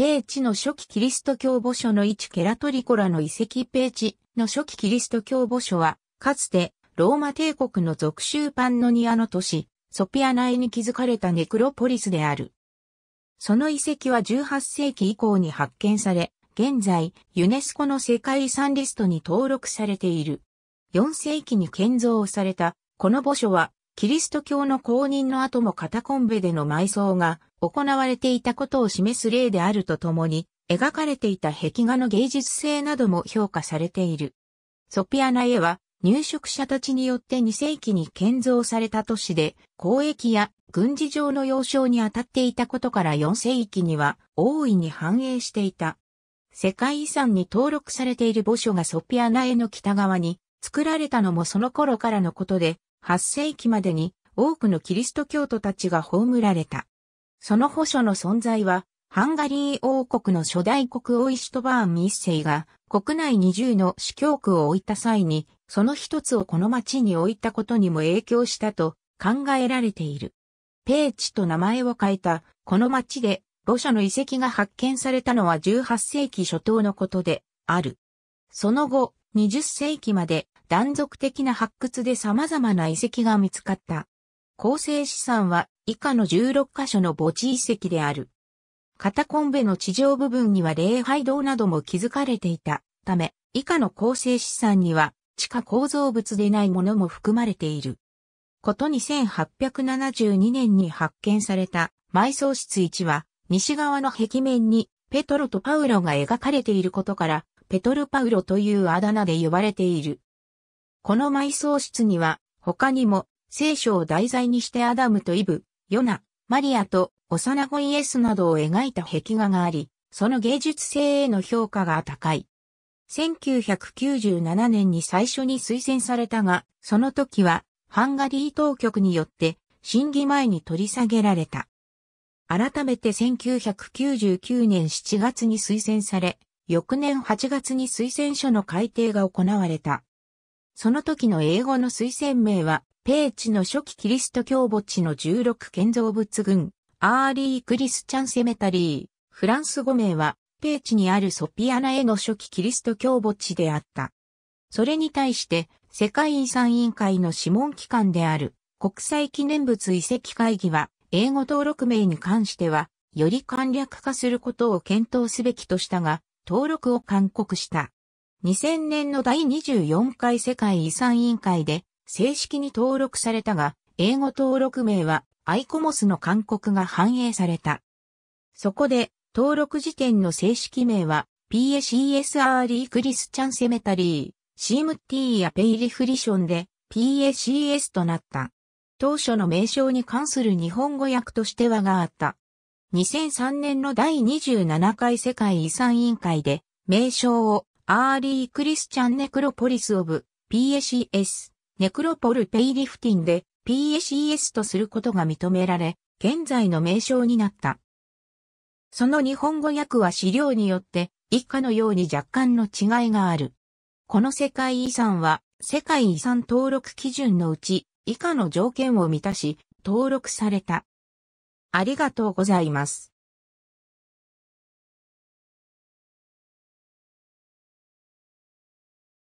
ペーチの初期キリスト教墓所の位置ケラトリコラの遺跡ペーチの初期キリスト教墓所は、かつてローマ帝国の属州パンノニアの都市、ソピア内に築かれたネクロポリスである。その遺跡は18世紀以降に発見され、現在、ユネスコの世界遺産リストに登録されている。4世紀に建造された、この墓所は、キリスト教の公認の後もカタコンベでの埋葬が行われていたことを示す例であるとともに、描かれていた壁画の芸術性なども評価されている。ソピアナ絵は入植者たちによって2世紀に建造された都市で、交易や軍事上の要衝に当たっていたことから4世紀には大いに繁栄していた。世界遺産に登録されている墓所がソピアナへの北側に作られたのもその頃からのことで、8世紀までに多くのキリスト教徒たちが葬られた。その保守の存在は、ハンガリー王国の初代国王イシュトバーン一世が国内20の司教区を置いた際に、その一つをこの町に置いたことにも影響したと考えられている。ペーチと名前を変えたこの町で墓所の遺跡が発見されたのは18世紀初頭のことである。その後、20世紀まで断続的な発掘で様々な遺跡が見つかった。構成資産は以下の16カ所の墓地遺跡である。片コンベの地上部分には礼拝堂なども築かれていたため、以下の構成資産には地下構造物でないものも含まれている。こと2872年に発見された埋葬室1は、西側の壁面にペトロとパウロが描かれていることから、ペトルパウロというあだ名で呼ばれている。この埋葬室には、他にも、聖書を題材にしてアダムとイブ、ヨナ、マリアと幼子イエスなどを描いた壁画があり、その芸術性への評価が高い。1997年に最初に推薦されたが、その時はハンガリー当局によって審議前に取り下げられた。改めて1999年7月に推薦され、翌年8月に推薦書の改定が行われた。その時の英語の推薦名は、ペーチの初期キリスト教墓地の16建造物群、アーリー・クリスチャン・セメタリー。フランス語名は、ペーチにあるソピアナへの初期キリスト教墓地であった。それに対して、世界遺産委員会の諮問機関である、国際記念物遺跡会議は、英語登録名に関しては、より簡略化することを検討すべきとしたが、登録を勧告した。2000年の第24回世界遺産委員会で正式に登録されたが、英語登録名はアイコモスの勧告が反映された。そこで、登録時点の正式名は PACSRE クリスチャンセメタリー、CMT やペイリフリションで PACS となった。当初の名称に関する日本語訳としてはがあった。2003年の第27回世界遺産委員会で名称をアーリー・クリスチャン・ネクロポリス・オブ・ PACS、ネクロポル・ペイリフティンで PACS とすることが認められ、現在の名称になった。その日本語訳は資料によって以下のように若干の違いがある。この世界遺産は世界遺産登録基準のうち以下の条件を満たし登録された。ありがとうございます。